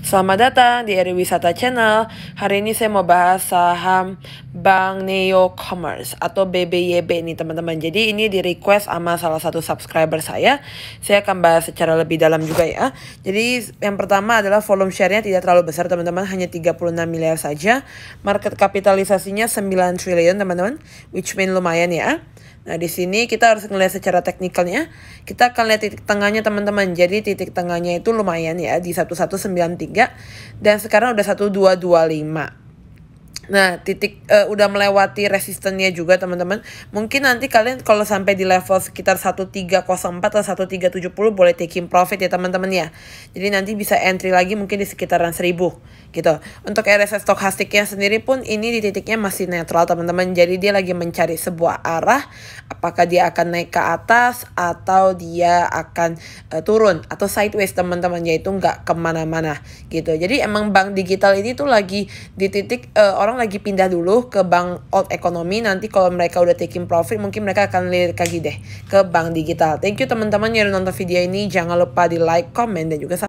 Selamat datang di Eri Wisata Channel. Hari ini saya mau bahas saham Bank Neo Commerce atau BBYB nih teman-teman. Jadi ini di request sama salah satu subscriber saya. Saya akan bahas secara lebih dalam juga ya. Jadi yang pertama adalah volume share-nya tidak terlalu besar teman-teman, hanya 36 miliar saja. Market kapitalisasinya 9 triliun teman-teman, which mean lumayan ya. Nah, di sini kita harus ngeliat secara teknikalnya. Kita akan lihat titik tengahnya teman-teman. Jadi titik tengahnya itu lumayan ya di 1193 dan sekarang udah 1225. Nah, titik uh, udah melewati resistennya juga, teman-teman. Mungkin nanti kalian kalau sampai di level sekitar 1304 atau 1370 boleh taking profit ya, teman-teman ya. Jadi nanti bisa entry lagi mungkin di sekitaran 1000 gitu. Untuk RSI stokastiknya sendiri pun ini di titiknya masih netral, teman-teman. Jadi dia lagi mencari sebuah arah apakah dia akan naik ke atas atau dia akan uh, turun atau sideways, teman-teman, yaitu nggak kemana-mana gitu. Jadi emang bank digital ini tuh lagi di titik uh, orang lagi pindah dulu ke bank old economy nanti kalau mereka udah taking profit mungkin mereka akan lirik lagi deh ke bank digital thank you teman-teman yang udah nonton video ini jangan lupa di like comment dan juga subscribe